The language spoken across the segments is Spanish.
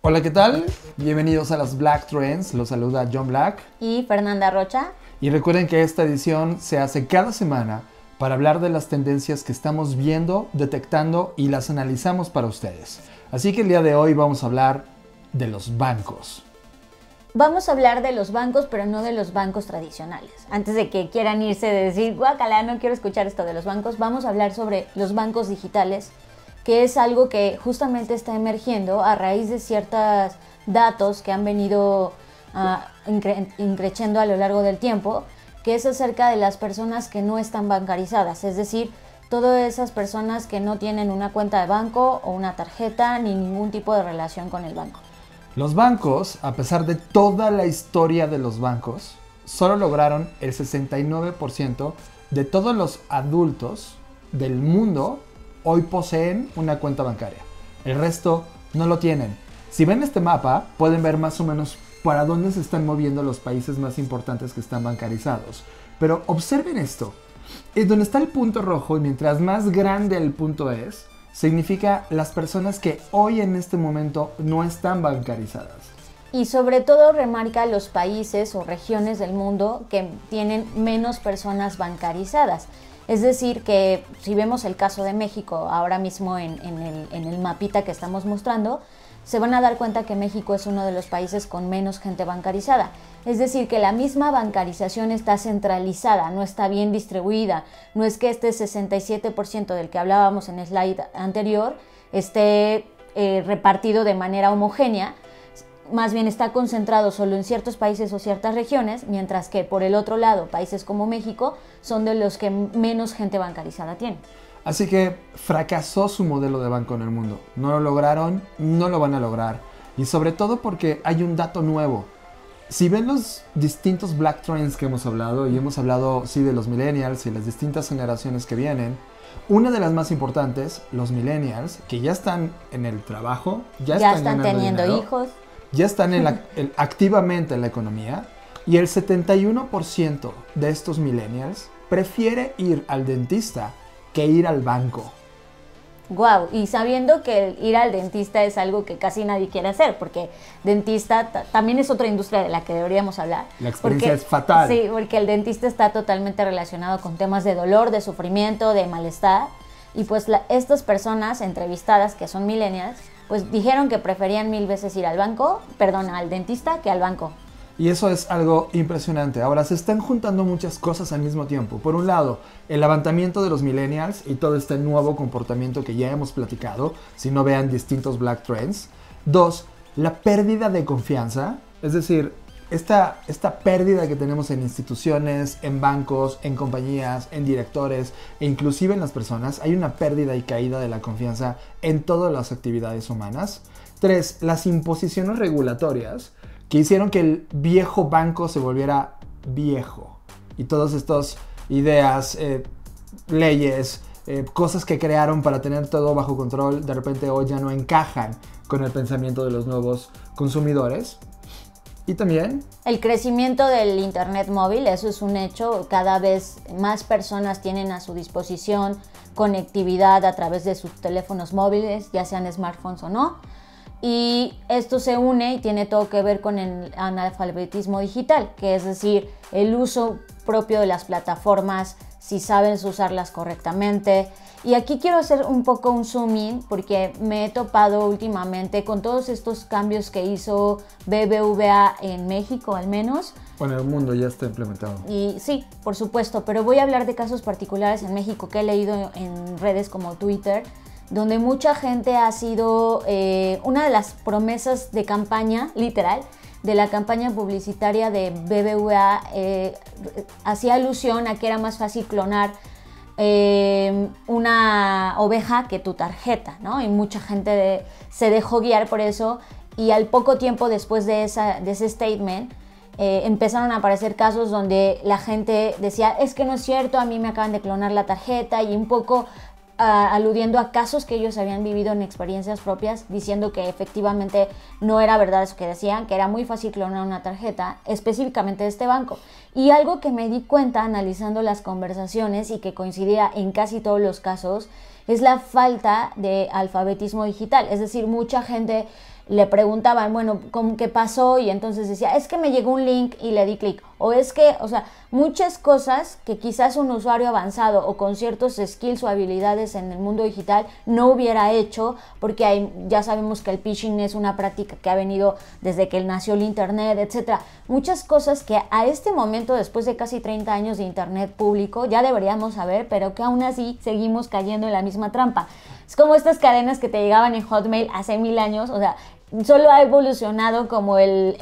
Hola, ¿qué tal? Bienvenidos a las Black Trends, los saluda John Black y Fernanda Rocha. Y recuerden que esta edición se hace cada semana para hablar de las tendencias que estamos viendo, detectando y las analizamos para ustedes. Así que el día de hoy vamos a hablar de los bancos. Vamos a hablar de los bancos, pero no de los bancos tradicionales. Antes de que quieran irse de decir, guacala, no quiero escuchar esto de los bancos, vamos a hablar sobre los bancos digitales, que es algo que justamente está emergiendo a raíz de ciertas datos que han venido uh, a lo largo del tiempo, que es acerca de las personas que no están bancarizadas, es decir, todas esas personas que no tienen una cuenta de banco o una tarjeta ni ningún tipo de relación con el banco. Los bancos, a pesar de toda la historia de los bancos, solo lograron el 69% de todos los adultos del mundo hoy poseen una cuenta bancaria. El resto no lo tienen. Si ven este mapa, pueden ver más o menos para dónde se están moviendo los países más importantes que están bancarizados. Pero observen esto. Es donde está el punto rojo y mientras más grande el punto es, significa las personas que hoy en este momento no están bancarizadas. Y sobre todo remarca los países o regiones del mundo que tienen menos personas bancarizadas. Es decir, que si vemos el caso de México ahora mismo en, en el mapita que estamos mostrando, se van a dar cuenta que México es uno de los países con menos gente bancarizada. Es decir, que la misma bancarización está centralizada, no está bien distribuida. No es que este 67% del que hablábamos en el slide anterior esté eh, repartido de manera homogénea, más bien está concentrado solo en ciertos países o ciertas regiones, mientras que por el otro lado, países como México son de los que menos gente bancarizada tiene. Así que fracasó su modelo de banco en el mundo. No lo lograron, no lo van a lograr. Y sobre todo porque hay un dato nuevo. Si ven los distintos black trends que hemos hablado, y hemos hablado sí de los millennials y las distintas generaciones que vienen, una de las más importantes, los millennials, que ya están en el trabajo, ya, ya están, teniendo hijos, ya están activamente en la economía, y el 71% de estos millennials prefiere ir al dentista que ir al banco. Wow, y sabiendo que ir al dentista es algo que casi nadie quiere hacer, porque dentista también es otra industria de la que deberíamos hablar. La experiencia porque, es fatal. Sí, porque el dentista está totalmente relacionado con temas de dolor, de sufrimiento, de malestar. Y pues estas personas entrevistadas, que son millennials, pues dijeron que preferían mil veces ir al banco, perdón, al dentista que al banco. Y eso es algo impresionante. Ahora se están juntando muchas cosas al mismo tiempo. Por un lado, el levantamiento de los millennials y todo este nuevo comportamiento que ya hemos platicado, si no vean distintos Black Trends. Dos, la pérdida de confianza, es decir, esta, esta pérdida que tenemos en instituciones, en bancos, en compañías, en directores e inclusive en las personas, hay una pérdida y caída de la confianza en todas las actividades humanas. Tres, las imposiciones regulatorias que hicieron que el viejo banco se volviera viejo. Y todas estas ideas, eh, leyes, eh, cosas que crearon para tener todo bajo control, de repente hoy ya no encajan con el pensamiento de los nuevos consumidores. Y también... El crecimiento del Internet móvil, eso es un hecho. Cada vez más personas tienen a su disposición conectividad a través de sus teléfonos móviles, ya sean smartphones o no. Y esto se une y tiene todo que ver con el analfabetismo digital, que es decir, el uso propio de las plataformas, si sabes usarlas correctamente. Y aquí quiero hacer un poco un zoom porque me he topado últimamente con todos estos cambios que hizo BBVA en México al menos. Bueno, el mundo ya está implementado. Y sí, por supuesto, pero voy a hablar de casos particulares en México que he leído en redes como Twitter donde mucha gente ha sido eh, una de las promesas de campaña, literal, de la campaña publicitaria de BBVA, eh, hacía alusión a que era más fácil clonar eh, una oveja que tu tarjeta, ¿no? Y mucha gente se dejó guiar por eso y al poco tiempo después de, ese statement, empezaron a aparecer casos donde la gente decía, es que no es cierto, a mí me acaban de clonar la tarjeta y un poco Ah, aludiendo a casos que ellos habían vivido en experiencias propias, diciendo que efectivamente no era verdad eso que decían, que era muy fácil clonar una tarjeta, específicamente de este banco. Y algo que me di cuenta analizando las conversaciones y que coincidía en casi todos los casos, es la falta de alfabetismo digital. Es decir, mucha gente le preguntaba, bueno, ¿cómo, ¿qué pasó? Y entonces decía, es que me llegó un link y le di clic. O es que, o sea, muchas cosas que quizás un usuario avanzado o con ciertos skills o habilidades en el mundo digital no hubiera hecho, porque ya sabemos que el phishing es una práctica que ha venido desde que nació el Internet, etc. Muchas cosas que a este momento, después de casi 30 años de Internet público, ya deberíamos saber, pero que aún así seguimos cayendo en la misma trampa. Es como estas cadenas que te llegaban en Hotmail hace mil años, o sea, solo ha evolucionado como el,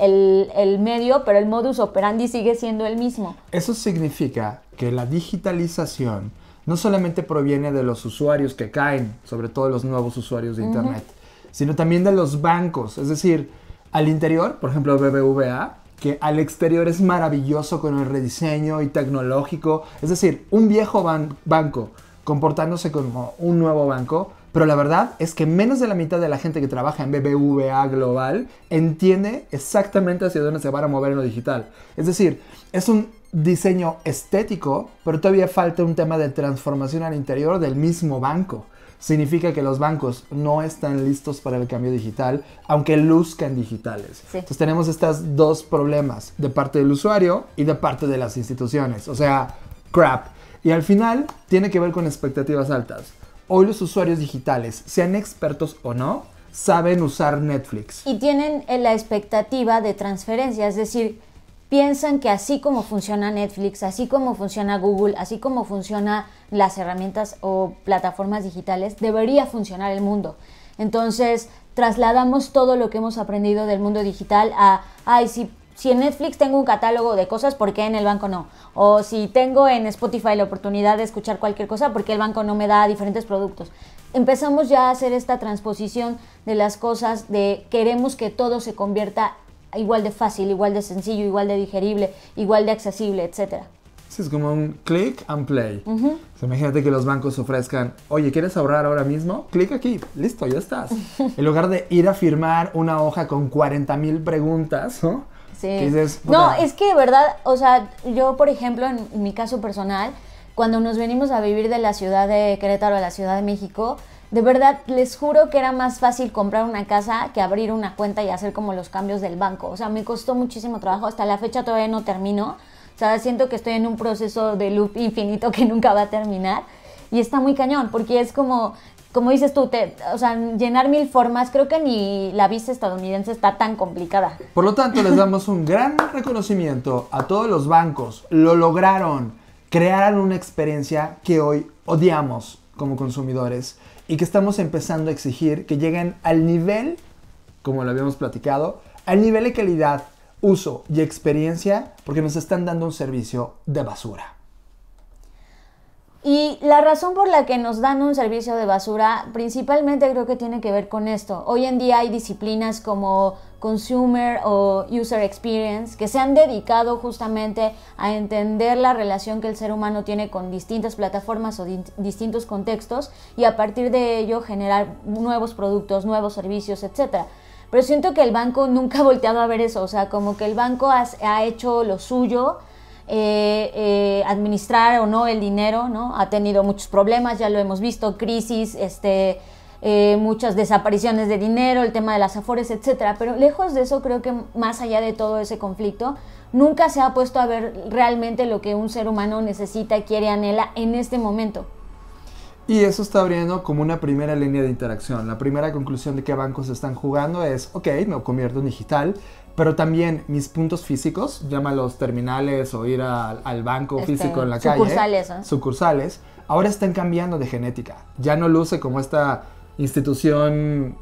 medio, pero el modus operandi sigue siendo el mismo. Eso significa que la digitalización no solamente proviene de los usuarios que caen, sobre todo los nuevos usuarios de Internet, sino también de los bancos. Es decir, al interior, por ejemplo, BBVA, que al exterior es maravilloso con el rediseño y tecnológico. Es decir, un viejo banco comportándose como un nuevo banco pero la verdad es que menos de la mitad de la gente que trabaja en BBVA Global entiende exactamente hacia dónde se van a mover en lo digital. Es decir, es un diseño estético, pero todavía falta un tema de transformación al interior del mismo banco. Significa que los bancos no están listos para el cambio digital, aunque luzcan digitales. Entonces tenemos estos dos problemas, de parte del usuario y de parte de las instituciones. O sea, crap. Y al final tiene que ver con expectativas altas hoy los usuarios digitales, sean expertos o no, saben usar Netflix. Y tienen eh, la expectativa de transferencia, es decir, piensan que así como funciona Netflix, así como funciona Google, así como funcionan las herramientas o plataformas digitales, debería funcionar el mundo. Entonces, trasladamos todo lo que hemos aprendido del mundo digital a, ay, si en Netflix tengo un catálogo de cosas, ¿por qué en el banco no? O si tengo en Spotify la oportunidad de escuchar cualquier cosa, ¿por qué el banco no me da diferentes productos? Empezamos ya a hacer esta transposición de las cosas, de queremos que todo se convierta igual de fácil, igual de sencillo, igual de digerible, igual de accesible, etc. Sí, es como un click and play. imagínate que los bancos ofrezcan, oye, ¿quieres ahorrar ahora mismo? Clic aquí, listo, ya estás. en lugar de ir a firmar una hoja con 40 mil preguntas, ¿no? no, es que de verdad, o sea, yo por ejemplo, en mi caso personal, cuando nos venimos a vivir de la ciudad de Querétaro a la Ciudad de México, de verdad, les juro que era más fácil comprar una casa que abrir una cuenta y hacer como los cambios del banco. O sea, me costó muchísimo trabajo. Hasta la fecha todavía no termino. O sea, siento que estoy en un proceso de loop infinito que nunca va a terminar. Y está muy cañón, porque es como como dices tú, sea, llenar mil formas, creo que ni la visa estadounidense está tan complicada. Por lo tanto, les damos un gran reconocimiento a todos los bancos. Lo lograron, crearon una experiencia que hoy odiamos como consumidores y que estamos empezando a exigir que lleguen al nivel, como lo habíamos platicado, al nivel de calidad, uso y experiencia, porque nos están dando un servicio de basura. Y la razón por la que nos dan un servicio de basura principalmente creo que tiene que ver con esto. Hoy en día hay disciplinas como Consumer o User Experience que se han dedicado justamente a entender la relación que el ser humano tiene con distintas plataformas o distintos contextos y a partir de ello generar nuevos productos, nuevos servicios, etcétera pero siento que el banco nunca ha volteado a ver eso, o sea, como que el banco ha, hecho lo suyo, eh, eh, administrar o no el dinero, ¿no? Ha tenido muchos problemas, ya lo hemos visto, crisis, este, eh, muchas desapariciones de dinero, el tema de las afores, etcétera. Pero lejos de eso, creo que más allá de todo ese conflicto, nunca se ha puesto a ver realmente lo que un ser humano necesita, quiere, anhela en este momento. Y eso está abriendo como una primera línea de interacción. La primera conclusión de que bancos están jugando es, ok, me convierto en digital, pero también mis puntos físicos, los terminales o ir al banco este, físico en la sucursales, calle. ¿eh? Sucursales. Ahora están cambiando de genética. Ya no luce como esta institución.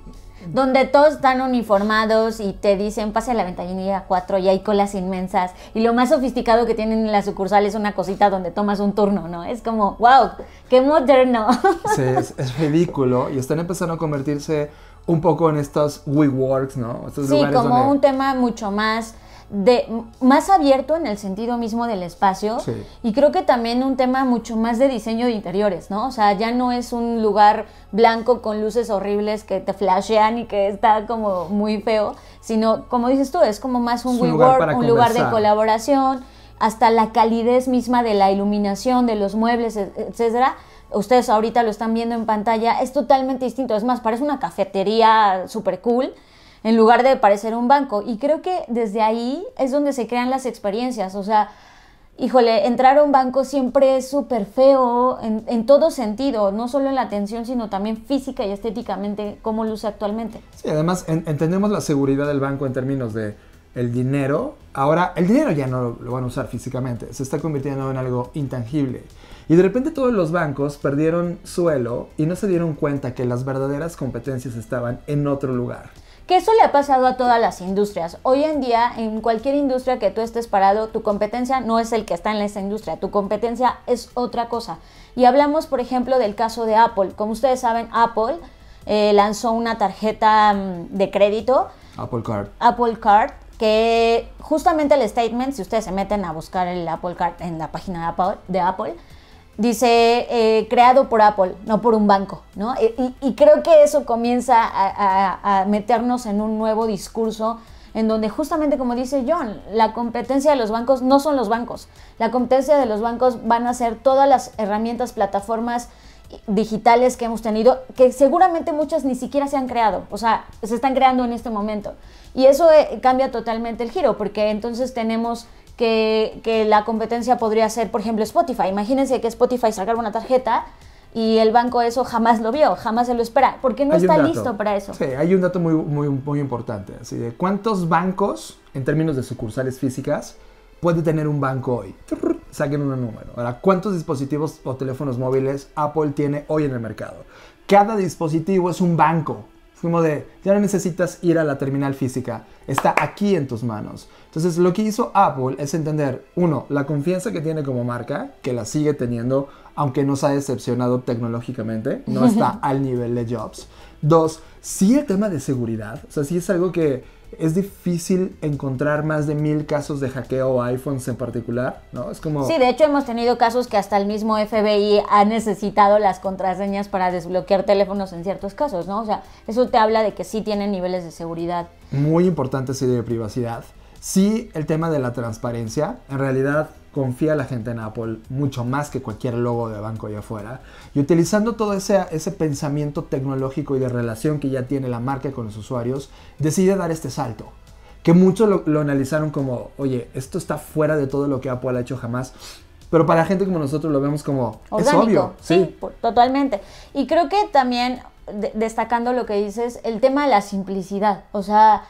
Donde todos están uniformados y te dicen, pase a la ventanilla 4 y hay colas inmensas. Y lo más sofisticado que tienen en la sucursal es una cosita donde tomas un turno, ¿no? Es como, wow, qué moderno. Sí, es ridículo y están empezando a convertirse un poco en estos WeWorks, ¿no? sí, como un tema mucho más de más abierto en el sentido mismo del espacio y creo que también un tema mucho más de diseño de interiores, ¿no? O sea, ya no es un lugar blanco con luces horribles que te flashean y que está como muy feo, sino como dices tú, es como más un, WeWork, un lugar de colaboración, hasta la calidez misma de la iluminación, de los muebles, etcétera ustedes ahorita lo están viendo en pantalla, es totalmente distinto. Es más, parece una cafetería súper cool en lugar de parecer un banco. Y creo que desde ahí es donde se crean las experiencias. O sea, híjole, entrar a un banco siempre es súper feo en, todo sentido, no solo en la atención, sino también física y estéticamente, como luce actualmente. Sí, además entendemos la seguridad del banco en términos de el dinero. Ahora, el dinero ya no lo van a usar físicamente, se está convirtiendo en algo intangible. Y de repente todos los bancos perdieron suelo y no se dieron cuenta que las verdaderas competencias estaban en otro lugar. Que eso le ha pasado a todas las industrias. Hoy en día, en cualquier industria que tú estés parado, tu competencia no es el que está en esa industria, tu competencia es otra cosa. Y hablamos, por ejemplo, del caso de Apple. Como ustedes saben, Apple eh, lanzó una tarjeta mm, de crédito. Apple Card. Apple Card, que justamente el statement, si ustedes se meten a buscar el Apple Card en la página de Apple, de Apple Dice, eh, creado por Apple, no por un banco, Y, creo que eso comienza a, meternos en un nuevo discurso en donde justamente como dice John, la competencia de los bancos no son los bancos. La competencia de los bancos van a ser todas las herramientas, plataformas digitales que hemos tenido, que seguramente muchas ni siquiera se han creado, o sea, se están creando en este momento. Y eso eh, cambia totalmente el giro, porque entonces tenemos que, la competencia podría ser, por ejemplo, Spotify. Imagínense que Spotify sacara una tarjeta y el banco eso jamás lo vio, jamás se lo espera, porque no está listo para eso. Sí, hay un dato muy, muy, muy importante, así de cuántos bancos, en términos de sucursales físicas, puede tener un banco hoy. Saquen un número. Ahora, ¿cuántos dispositivos o teléfonos móviles Apple tiene hoy en el mercado? Cada dispositivo es un banco como de, ya no necesitas ir a la terminal física, está aquí en tus manos. Entonces lo que hizo Apple es entender, uno, la confianza que tiene como marca, que la sigue teniendo, aunque nos ha decepcionado tecnológicamente, no está al nivel de Jobs. Dos, sí el tema de seguridad, o sea, sí es algo que es difícil encontrar más de mil casos de hackeo a iPhones en particular, ¿no? Es como... Sí, de hecho hemos tenido casos que hasta el mismo FBI ha necesitado las contraseñas para desbloquear teléfonos en ciertos casos, ¿no? O sea, eso te habla de que sí tienen niveles de seguridad. Muy importante y de privacidad. Sí, el tema de la transparencia. En realidad, confía la gente en Apple mucho más que cualquier logo de banco allá afuera. Y utilizando todo ese, ese pensamiento tecnológico y de relación que ya tiene la marca con los usuarios, decide dar este salto. Que muchos lo, analizaron como, oye, esto está fuera de todo lo que Apple ha hecho jamás. Pero para gente como nosotros lo vemos como es obvio. Sí, totalmente. Y creo que también, destacando lo que dices, el tema de la simplicidad. O sea,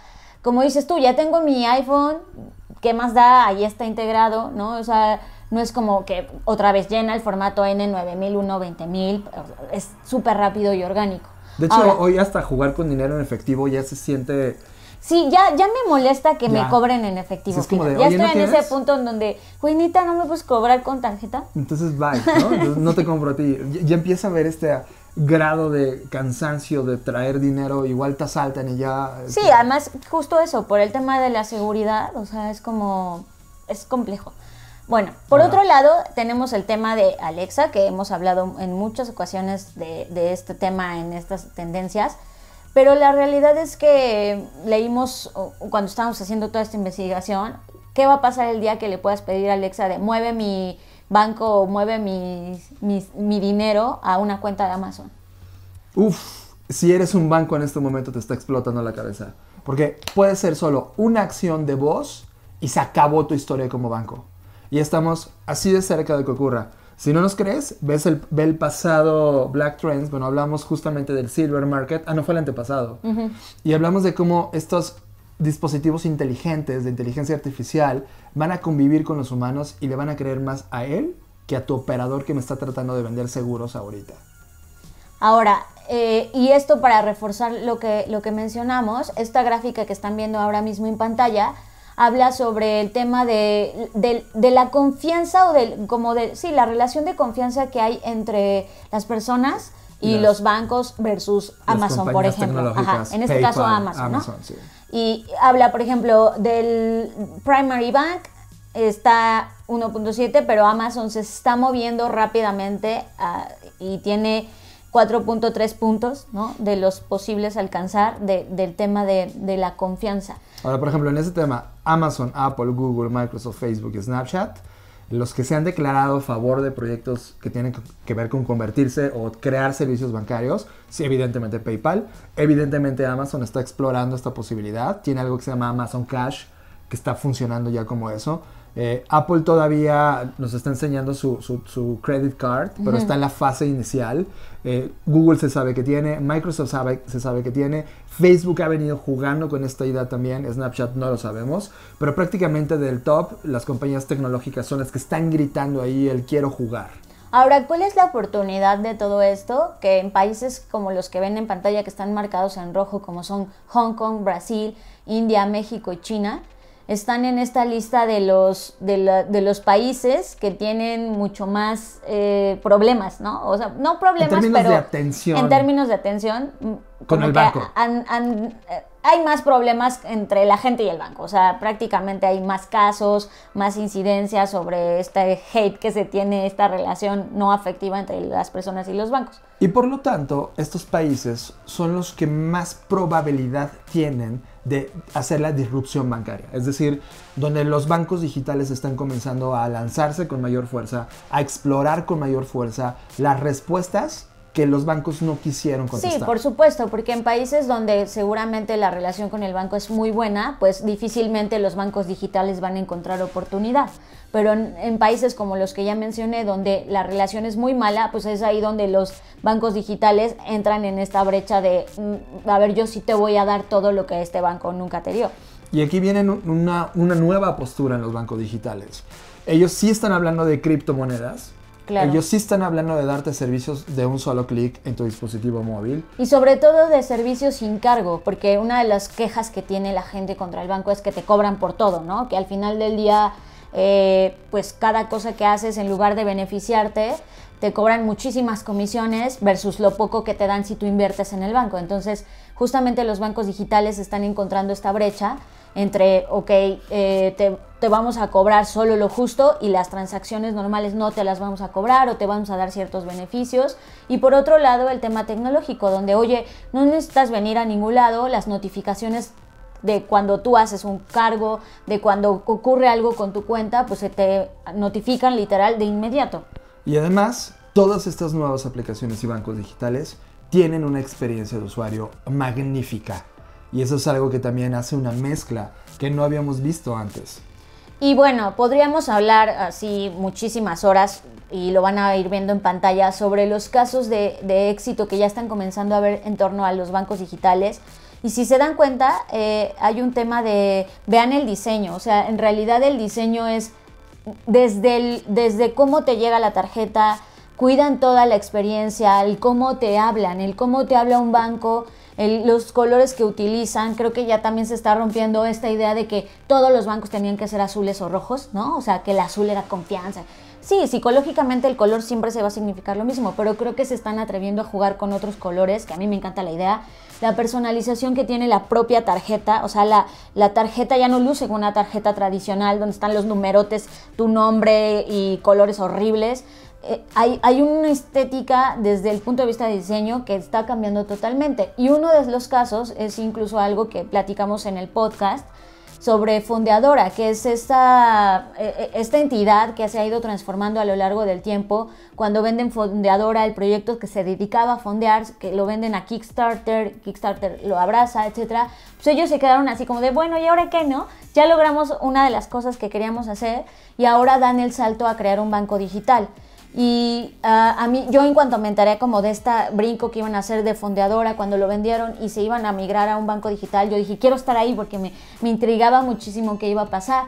como dices tú, ya tengo mi iPhone, ¿qué más da? Ahí está integrado, ¿no? O sea, no es como que otra vez llena el formato N9001, 20000, es súper rápido y orgánico. De hecho, hoy hasta jugar con dinero en efectivo ya se siente... Sí, ya, ya me molesta que me cobren en efectivo. ya estoy en ese punto en donde, Juanita, ¿no me puedes cobrar con tarjeta? Entonces, bye, ¿no? no te compro a ti. ya empieza a ver este grado de cansancio de traer dinero, igual te asaltan y ya... Sí, eh, además justo eso, por el tema de la seguridad, o sea, es como... es complejo. Bueno, por otro lado, tenemos el tema de Alexa, que hemos hablado en muchas ocasiones de este tema en estas tendencias, pero la realidad es que leímos cuando estábamos haciendo toda esta investigación, ¿qué va a pasar el día que le puedas pedir a Alexa de mueve mi banco mueve mi mi dinero a una cuenta de Amazon. Uf, si eres un banco en este momento te está explotando la cabeza. Porque puede ser solo una acción de vos y se acabó tu historia como banco. Y estamos así de cerca de que ocurra. Si no nos crees, ves el, ve el pasado Black Trends. Bueno, hablamos justamente del Silver Market. Ah, no fue el antepasado. Y hablamos de cómo estos dispositivos inteligentes de inteligencia artificial van a convivir con los humanos y le van a creer más a él que a tu operador que me está tratando de vender seguros ahorita. Ahora, eh, y esto para reforzar lo que, lo que mencionamos, esta gráfica que están viendo ahora mismo en pantalla habla sobre el tema de, la confianza o del, como de, sí, la relación de confianza que hay entre las personas y los, bancos versus Amazon, por ejemplo. en este caso Amazon. ¿no? Y habla, por ejemplo, del Primary Bank, está 1.7, pero Amazon se está moviendo rápidamente ah, y tiene 4.3 puntos de los posibles alcanzar del tema de, de, la confianza. Ahora, por ejemplo, en ese tema, Amazon, Apple, Google, Microsoft, Facebook y Snapchat los que se han declarado a favor de proyectos que tienen que ver con convertirse o crear servicios bancarios, sí, evidentemente PayPal, evidentemente Amazon está explorando esta posibilidad, tiene algo que se llama Amazon Cash, que está funcionando ya como eso. Eh, Apple todavía nos está enseñando su, credit card, pero está en la fase inicial. Eh, Google se sabe que tiene, Microsoft se sabe que tiene, Facebook ha venido jugando con esta idea también, Snapchat no lo sabemos, pero prácticamente del top las compañías tecnológicas son las que están gritando ahí el quiero jugar. Ahora, ¿cuál es la oportunidad de todo esto? Que en países como los que ven en pantalla que están marcados en rojo, como son Hong Kong, Brasil, India, México y China, están en esta lista de los, de, los países que tienen mucho más eh, problemas, ¿no? O sea, no problemas, en términos pero de atención. en términos de atención con el banco. Eh, hay más problemas entre la gente y el banco. O sea, prácticamente hay más casos, más incidencias sobre este hate que se tiene, esta relación no afectiva entre las personas y los bancos. Y por lo tanto, estos países son los que más probabilidad tienen de hacer la disrupción bancaria. Es decir, donde los bancos digitales están comenzando a lanzarse con mayor fuerza, a explorar con mayor fuerza las respuestas que los bancos no quisieron contestar. Sí, por supuesto, porque en países donde seguramente la relación con el banco es muy buena, pues difícilmente los bancos digitales van a encontrar oportunidad. Pero en, países como los que ya mencioné, donde la relación es muy mala, pues es ahí donde los bancos digitales entran en esta brecha de, mm, a ver, yo sí te voy a dar todo lo que este banco nunca te dio. Y aquí viene una, una nueva postura en los bancos digitales. Ellos sí están hablando de criptomonedas, ellos sí están hablando de darte servicios de un solo clic en tu dispositivo móvil. Y sobre todo de servicios sin cargo, porque una de las quejas que tiene la gente contra el banco es que te cobran por todo, ¿no? Que al final del día, eh, pues cada cosa que haces, en lugar de beneficiarte, te cobran muchísimas comisiones versus lo poco que te dan si tú inviertes en el banco. Entonces, justamente los bancos digitales están encontrando esta brecha entre, ok, eh, te te vamos a cobrar solo lo justo y las transacciones normales no te las vamos a cobrar o te vamos a dar ciertos beneficios. Y por otro lado, el tema tecnológico, donde, oye, no necesitas venir a ningún lado, las notificaciones de cuando tú haces un cargo, de cuando ocurre algo con tu cuenta, pues se te notifican literal de inmediato. Y además, todas estas nuevas aplicaciones y bancos digitales tienen una experiencia de usuario magnífica. Y eso es algo que también hace una mezcla que no habíamos visto antes. Y bueno, podríamos hablar así muchísimas horas y lo van a ir viendo en pantalla sobre los casos de, éxito que ya están comenzando a ver en torno a los bancos digitales. Y si se dan cuenta, eh, hay un tema de, vean el diseño, o sea, en realidad el diseño es desde, el, desde cómo te llega la tarjeta, cuidan toda la experiencia, el cómo te hablan, el cómo te habla un banco los colores que utilizan, creo que ya también se está rompiendo esta idea de que todos los bancos tenían que ser azules o rojos, ¿no? O sea, que el azul era confianza. Sí, psicológicamente el color siempre se va a significar lo mismo, pero creo que se están atreviendo a jugar con otros colores, que a mí me encanta la idea. La personalización que tiene la propia tarjeta, o sea, la, la tarjeta ya no luce como una tarjeta tradicional donde están los numerotes, tu nombre y colores horribles. Eh, hay, una estética desde el punto de vista de diseño que está cambiando totalmente. Y uno de los casos es incluso algo que platicamos en el podcast sobre Fondeadora, que es esta, eh, eh, entidad que se ha ido transformando a lo largo del tiempo. Cuando venden Fondeadora, el proyecto que se dedicaba a fondear, que lo venden a Kickstarter, Kickstarter lo abraza, etc. Pues ellos se quedaron así como de, bueno, ¿y ahora qué no? Ya logramos una de las cosas que queríamos hacer y ahora dan el salto a crear un banco digital. Y ah, a mí, yo en cuanto me enteré como de este brinco que iban a hacer de fondeadora cuando lo vendieron y se iban a migrar a un banco digital, yo dije, quiero estar ahí porque me, me intrigaba muchísimo qué iba a pasar.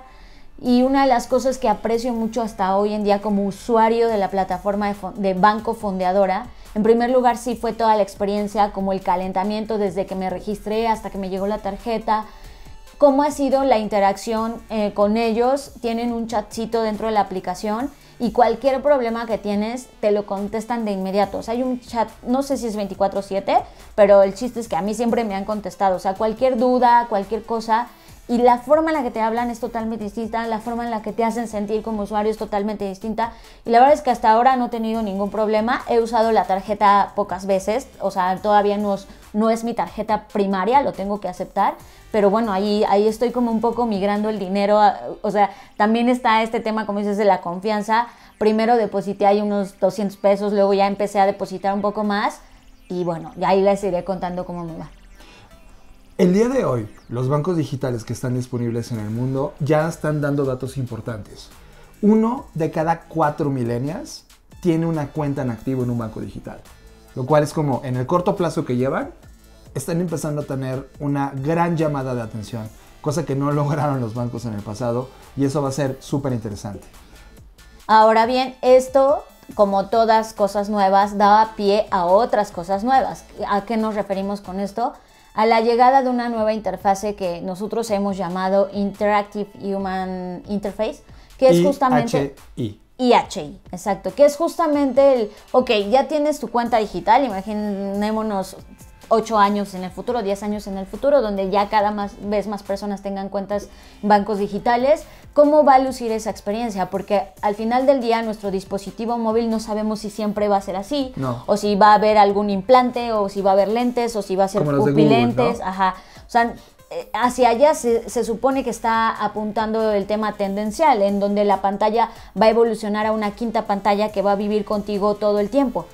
Y una de las cosas que aprecio mucho hasta hoy en día como usuario de la plataforma de, banco fondeadora, en primer lugar sí fue toda la experiencia, como el calentamiento desde que me registré hasta que me llegó la tarjeta, cómo ha sido la interacción eh, con ellos, tienen un chatcito dentro de la aplicación y cualquier problema que tienes te lo contestan de inmediato. O sea, hay un chat, no sé si es 24/7, pero el chiste es que a mí siempre me han contestado. O sea, cualquier duda, cualquier cosa, y la forma en la que te hablan es totalmente distinta, la forma en la que te hacen sentir como usuario es totalmente distinta y la verdad es que hasta ahora no he tenido ningún problema, he usado la tarjeta pocas veces, o sea, todavía no, no es mi tarjeta primaria, lo tengo que aceptar, pero bueno, ahí, ahí estoy como un poco migrando el dinero, o sea, también está este tema, como dices, de la confianza, primero deposité ahí unos 200 pesos, luego ya empecé a depositar un poco más y bueno, ya ahí les iré contando cómo me va. El día de hoy, los bancos digitales que están disponibles en el mundo ya están dando datos importantes. Uno de cada cuatro millennials tiene una cuenta en activo en un banco digital, lo cual es como en el corto plazo que llevan, están empezando a tener una gran llamada de atención, cosa que no lograron los bancos en el pasado y eso va a ser súper interesante. Ahora bien, esto como todas cosas nuevas, daba pie a otras cosas nuevas. ¿A qué nos referimos con esto? a la llegada de una nueva interfase que nosotros hemos llamado Interactive Human Interface, que es justamente... IHI. IHI, exacto, que es justamente el, ok, ya tienes tu cuenta digital, imaginémonos, 8 años en el futuro, 10 años en el futuro, donde ya cada más, vez más personas tengan cuentas bancos digitales, ¿cómo va a lucir esa experiencia? Porque al final del día nuestro dispositivo móvil no sabemos si siempre va a ser así, o si va a haber algún implante, o si va a haber lentes, o si va a ser pupilentes, ajá. O sea, eh, hacia allá se, se, supone que está apuntando el tema tendencial, en donde la pantalla va a evolucionar a una quinta pantalla que va a vivir contigo todo el tiempo.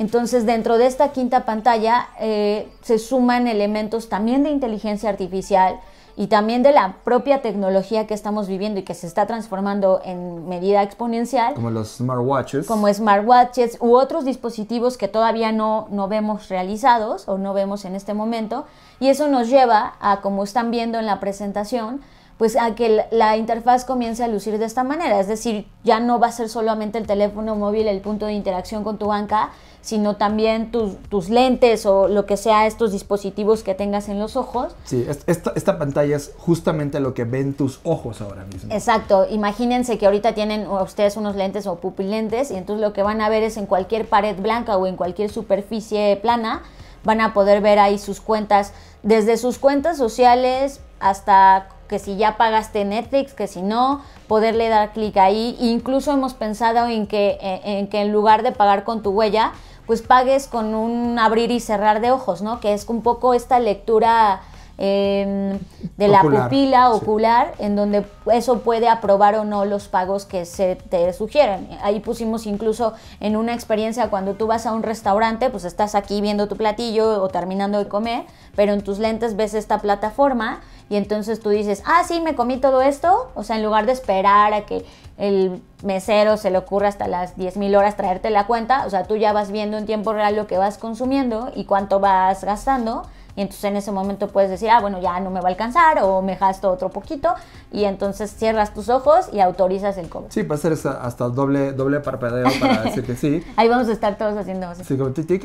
Entonces, dentro de esta quinta pantalla eh, se suman elementos también de inteligencia artificial y también de la propia tecnología que estamos viviendo y que se está transformando en medida exponencial. Como los smartwatches. Como smartwatches u otros dispositivos que todavía no vemos realizados o no vemos en este momento. Y eso nos lleva a, como están viendo en la presentación, pues a que la interfaz comience a lucir de esta manera. Es decir, ya no va a ser solamente el teléfono móvil el punto de interacción con tu banca, sino también tus, tus lentes o lo que sea, estos dispositivos que tengas en los ojos. Sí, esta, esta pantalla es justamente lo que ven tus ojos ahora mismo. Exacto, imagínense que ahorita tienen ustedes unos lentes o pupilentes y entonces lo que van a ver es en cualquier pared blanca o en cualquier superficie plana, van a poder ver ahí sus cuentas, desde sus cuentas sociales hasta que si ya pagaste Netflix, que si no, poderle dar clic ahí. Incluso hemos pensado en que, eh, en que en lugar de pagar con tu huella, pues pagues con un abrir y cerrar de ojos, ¿no? Que es un poco esta lectura Em, de la pupila ocular, en donde eso puede aprobar o no los pagos que se te sugieren. Ahí pusimos incluso en una experiencia cuando tú vas a un restaurante, pues estás aquí viendo tu platillo o terminando de comer, pero en tus lentes ves esta plataforma y entonces tú dices, ah, sí, me comí todo esto, o sea, en lugar de esperar a que el mesero se le ocurra hasta las 10.000 horas traerte la cuenta, o sea, tú ya vas viendo en tiempo real lo que vas consumiendo y cuánto vas gastando entonces en ese momento puedes decir, ah, bueno, ya no me va a alcanzar o me gasto otro poquito. Y entonces cierras tus ojos y autorizas el cobro. Sí, puede ser hasta doble, doble parpadeo para decir que sí. Ahí vamos a estar todos haciendo así. Sí,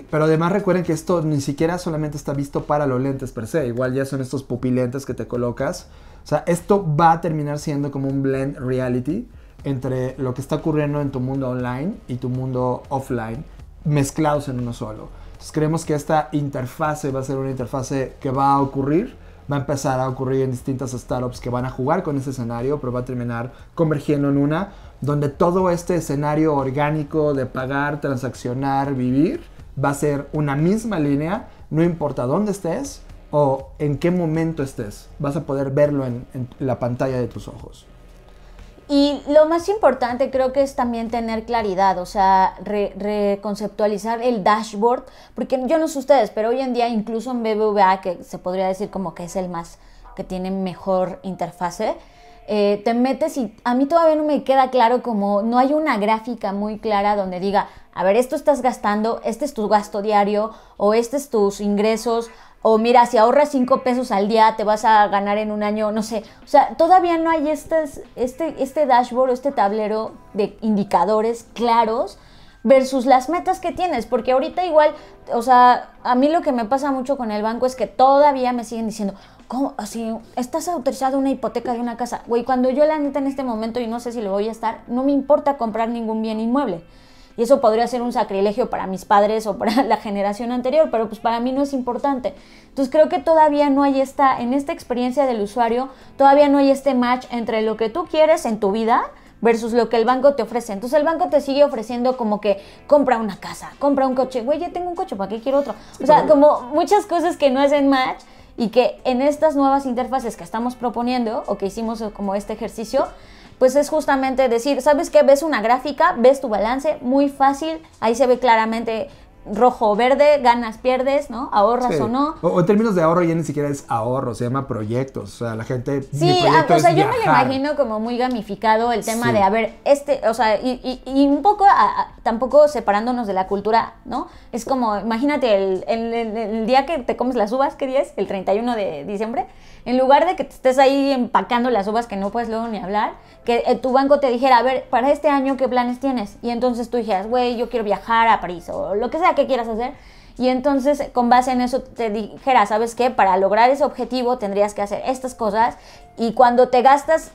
Pero además recuerden que esto ni siquiera solamente está visto para los lentes per se. Igual ya son estos pupilentes que te colocas. O sea, esto va a terminar siendo como un blend reality entre lo que está ocurriendo en tu mundo online y tu mundo offline mezclados en uno solo. Entonces creemos que esta interfase va a ser una interfase que va a ocurrir, va a empezar a ocurrir en distintas startups que van a jugar con ese escenario, pero va a terminar convergiendo en una donde todo este escenario orgánico de pagar, transaccionar, vivir, va a ser una misma línea, no importa dónde estés o en qué momento estés, vas a poder verlo en, en la pantalla de tus ojos. Y lo más importante creo que es también tener claridad, o sea, reconceptualizar el dashboard, porque yo no sé ustedes, pero hoy en día incluso en BBVA, que se podría decir como que es el más, que tiene mejor interfase, eh, te metes y a mí todavía no me queda claro como no hay una gráfica muy clara donde diga, a ver, esto estás gastando, este es tu gasto diario o este es tus ingresos, o mira, si ahorras cinco pesos al día te vas a ganar en un año, no sé. O sea, todavía no hay este, este dashboard, este tablero de indicadores claros versus las metas que tienes, porque ahorita igual, o sea, a mí lo que me pasa mucho con el banco es que todavía me siguen diciendo, ¿cómo? Así, estás autorizado una hipoteca de una casa. Güey, cuando yo la neta en este momento y no sé si lo voy a estar, no me importa comprar ningún bien inmueble. Y eso podría ser un sacrilegio para mis padres o para la generación anterior, pero pues para mí no es importante. Entonces creo que todavía no hay esta, en esta experiencia del usuario, todavía no hay este match entre lo que tú quieres en tu vida versus lo que el banco te ofrece. Entonces el banco te sigue ofreciendo como que compra una casa, compra un coche, güey, ya tengo un coche, ¿para qué quiero otro? O sea, como muchas cosas que no hacen match y que en estas nuevas interfaces que estamos proponiendo o que hicimos como este ejercicio, pues es justamente decir, ¿sabes qué? Ves una gráfica, ves tu balance, muy fácil, ahí se ve claramente rojo o verde, ganas, pierdes, ¿no? Ahorras o no. O, en términos de ahorro ya ni siquiera es ahorro, se llama proyectos. O sea, la gente... Sí, ah, o sea, yo me lo imagino como muy gamificado el tema de, a ver, este, o sea, y, un poco, tampoco separándonos de la cultura, ¿no? Es como, imagínate, el, día que te comes las uvas, ¿qué día es? El 31 de diciembre. En lugar de que te estés ahí empacando las uvas que no puedes luego ni hablar, que eh, tu banco te dijera, a ver, para este año, ¿qué planes tienes? Y entonces tú dijeras, güey, yo quiero viajar a París o lo que sea que quieras hacer. Y entonces, con base en eso, te dijera, ¿sabes qué? Para lograr ese objetivo tendrías que hacer estas cosas. Y cuando te gastas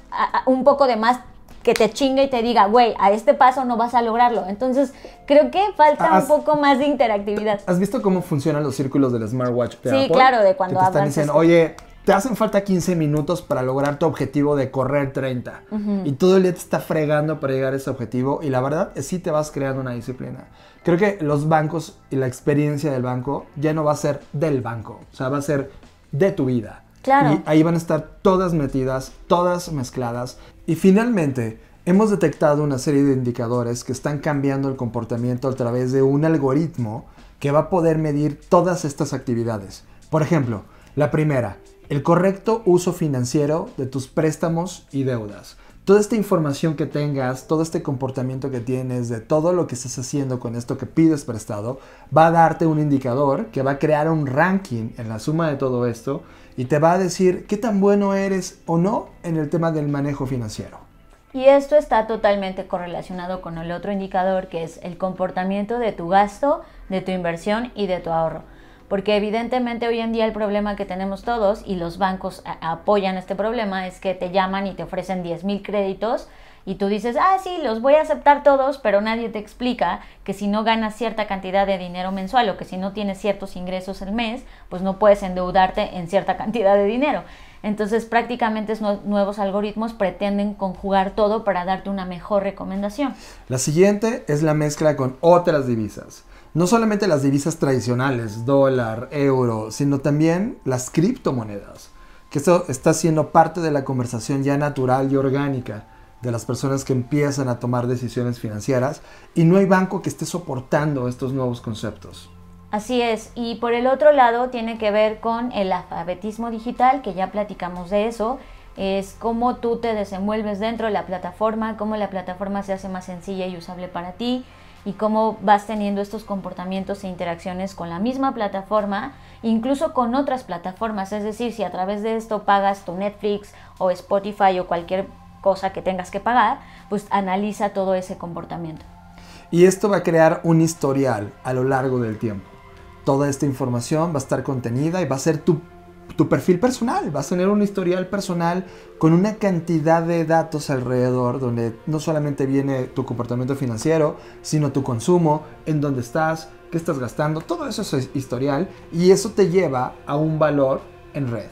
un poco de más, que te chinga y te diga, güey, a este paso no vas a lograrlo. Entonces, creo que falta ah, un poco más de interactividad. ¿Has visto cómo funcionan los círculos del smartwatch? De sí, claro, de cuando que están diciendo, oye, te hacen falta 15 minutos para lograr tu objetivo de correr 30. Y todo el día te está fregando para llegar a ese objetivo. Y la verdad es sí te vas creando una disciplina creo que los bancos y la experiencia del banco ya no va a ser del banco, o sea, va a ser de tu vida. Claro. Y ahí van a estar todas metidas, todas mezcladas. Y finalmente, hemos detectado una serie de indicadores que están cambiando el comportamiento a través de un algoritmo que va a poder medir todas estas actividades. Por ejemplo, la primera, el correcto uso financiero de tus préstamos y deudas toda esta información que tengas, todo este comportamiento que tienes, de todo lo que estás haciendo con esto que pides prestado, va a darte un indicador que va a crear un ranking en la suma de todo esto y te va a decir qué tan bueno eres o no en el tema del manejo financiero. Y esto está totalmente correlacionado con el otro indicador que es el comportamiento de tu gasto, de tu inversión y de tu ahorro porque evidentemente hoy en día el problema que tenemos todos y los bancos apoyan este problema es que te llaman y te ofrecen 10 mil créditos y tú dices, ah, sí, los voy a aceptar todos, pero nadie te explica que si no ganas cierta cantidad de dinero mensual o que si no tienes ciertos ingresos el mes, pues no puedes endeudarte en cierta cantidad de dinero. Entonces prácticamente nuevos algoritmos pretenden conjugar todo para darte una mejor recomendación. La siguiente es la mezcla con otras divisas no solamente las divisas tradicionales, dólar, euro, sino también las criptomonedas, que esto está siendo parte de la conversación ya natural y orgánica de las personas que empiezan a tomar decisiones financieras y no hay banco que esté soportando estos nuevos conceptos. Así es, y por el otro lado tiene que ver con el alfabetismo digital, que ya platicamos de eso, es cómo tú te desenvuelves dentro de la plataforma, cómo la plataforma se hace más sencilla y usable para ti, y cómo vas teniendo estos comportamientos e interacciones con la misma plataforma, incluso con otras plataformas. Es decir, si a través de esto pagas tu Netflix o Spotify o cualquier cosa que tengas que pagar, pues analiza todo ese comportamiento. Y esto va a crear un historial a lo largo del tiempo. Toda esta información va a estar contenida y va a ser tu tu perfil personal, vas a tener un historial personal con una cantidad de datos alrededor, donde no solamente viene tu comportamiento financiero, sino tu consumo, en dónde estás, qué estás gastando, todo eso es historial y eso te lleva a un valor en red.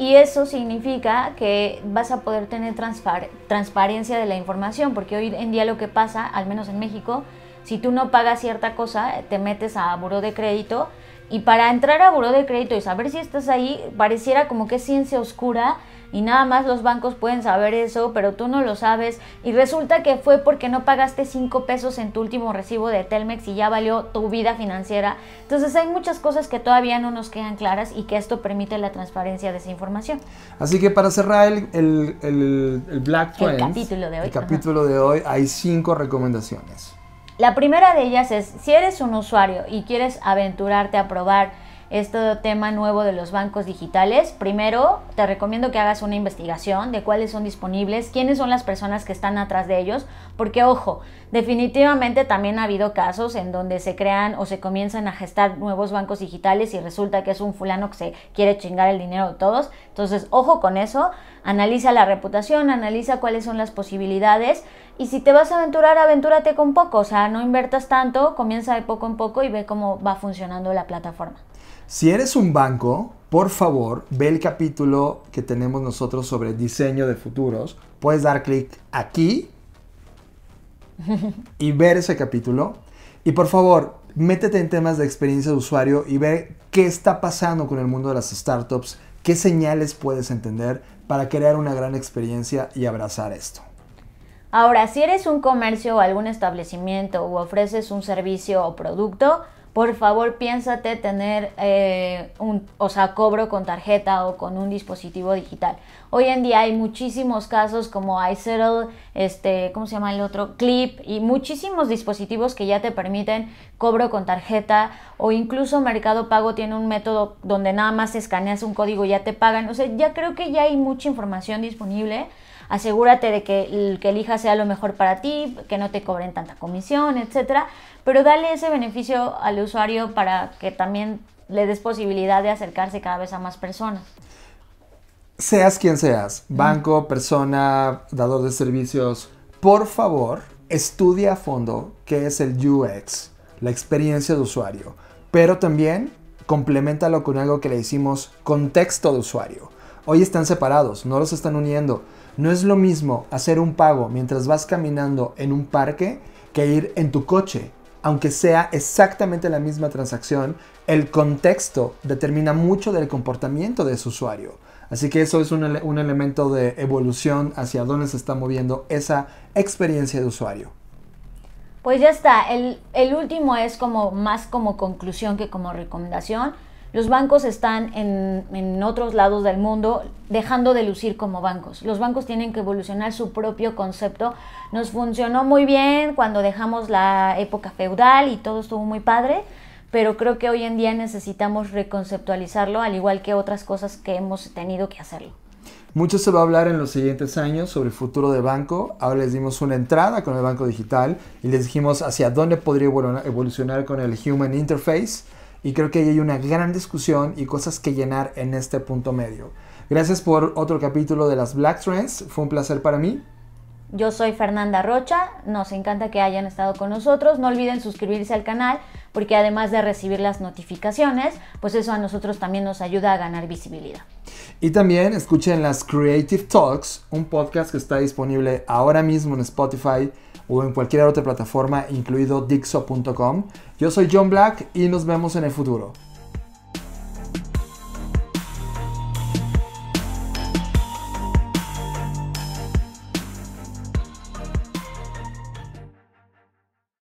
Y eso significa que vas a poder tener transparencia de la información, porque hoy en día lo que pasa, al menos en México, si tú no pagas cierta cosa, te metes a buro de crédito y para entrar a Buró de Crédito y saber si estás ahí, pareciera como que es ciencia oscura y nada más los bancos pueden saber eso, pero tú no lo sabes. Y resulta que fue porque no pagaste cinco pesos en tu último recibo de Telmex y ya valió tu vida financiera. Entonces hay muchas cosas que todavía no nos quedan claras y que esto permite la transparencia de esa información. Así que para cerrar el, Black el capítulo de hoy, el capítulo de hoy hay cinco recomendaciones. La primera de ellas es, si eres un usuario y quieres aventurarte a probar este tema nuevo de los bancos digitales, primero te recomiendo que hagas una investigación de cuáles son disponibles, quiénes son las personas que están atrás de ellos, porque ojo, definitivamente también ha habido casos en donde se crean o se comienzan a gestar nuevos bancos digitales y resulta que es un fulano que se quiere chingar el dinero de todos. Entonces, ojo con eso, analiza la reputación, analiza cuáles son las posibilidades y si te vas a aventurar, aventúrate con poco, o sea, no invertas tanto, comienza de poco en poco y ve cómo va funcionando la plataforma. Si eres un banco, por favor, ve el capítulo que tenemos nosotros sobre diseño de futuros. Puedes dar clic aquí y ver ese capítulo. Y por favor, métete en temas de experiencia de usuario y ve qué está pasando con el mundo de las startups, qué señales puedes entender para crear una gran experiencia y abrazar esto. Ahora, si eres un comercio o algún establecimiento o ofreces un servicio o producto, por favor piénsate tener eh, un, o sea, cobro con tarjeta o con un dispositivo digital. Hoy en día hay muchísimos casos como iSettle, este, ¿cómo se llama el otro? Clip y muchísimos dispositivos que ya te permiten cobro con tarjeta o incluso Mercado Pago tiene un método donde nada más escaneas un código y ya te pagan. O sea, ya creo que ya hay mucha información disponible asegúrate de que el que elija sea lo mejor para ti, que no te cobren tanta comisión, etcétera, pero dale ese beneficio al usuario para que también le des posibilidad de acercarse cada vez a más personas. Seas quien seas, banco, persona, dador de servicios, por favor, estudia a fondo qué es el UX, la experiencia de usuario, pero también complementalo con algo que le hicimos contexto de usuario. Hoy están separados, no los están uniendo. No es lo mismo hacer un pago mientras vas caminando en un parque que ir en tu coche. Aunque sea exactamente la misma transacción, el contexto determina mucho del comportamiento de ese usuario. Así que eso es un, elemento de evolución hacia dónde se está moviendo esa experiencia de usuario. Pues ya está, el, el último es como más como conclusión que como recomendación los bancos están en, otros lados del mundo dejando de lucir como bancos. Los bancos tienen que evolucionar su propio concepto. Nos funcionó muy bien cuando dejamos la época feudal y todo estuvo muy padre, pero creo que hoy en día necesitamos reconceptualizarlo, al igual que otras cosas que hemos tenido que hacerlo. Mucho se va a hablar en los siguientes años sobre el futuro de banco. Ahora les dimos una entrada con el banco digital y les dijimos hacia dónde podría evolucionar con el Human Interface y creo que ahí hay una gran discusión y cosas que llenar en este punto medio. Gracias por otro capítulo de las Black Trends. Fue un placer para mí. Yo soy Fernanda Rocha, nos encanta que hayan estado con nosotros. No olviden suscribirse al canal porque además de recibir las notificaciones, pues eso a nosotros también nos ayuda a ganar visibilidad. Y también escuchen las Creative Talks, un podcast que está disponible ahora mismo en Spotify o en cualquier otra plataforma, incluido Dixo.com. Yo soy John Black y nos vemos en el futuro.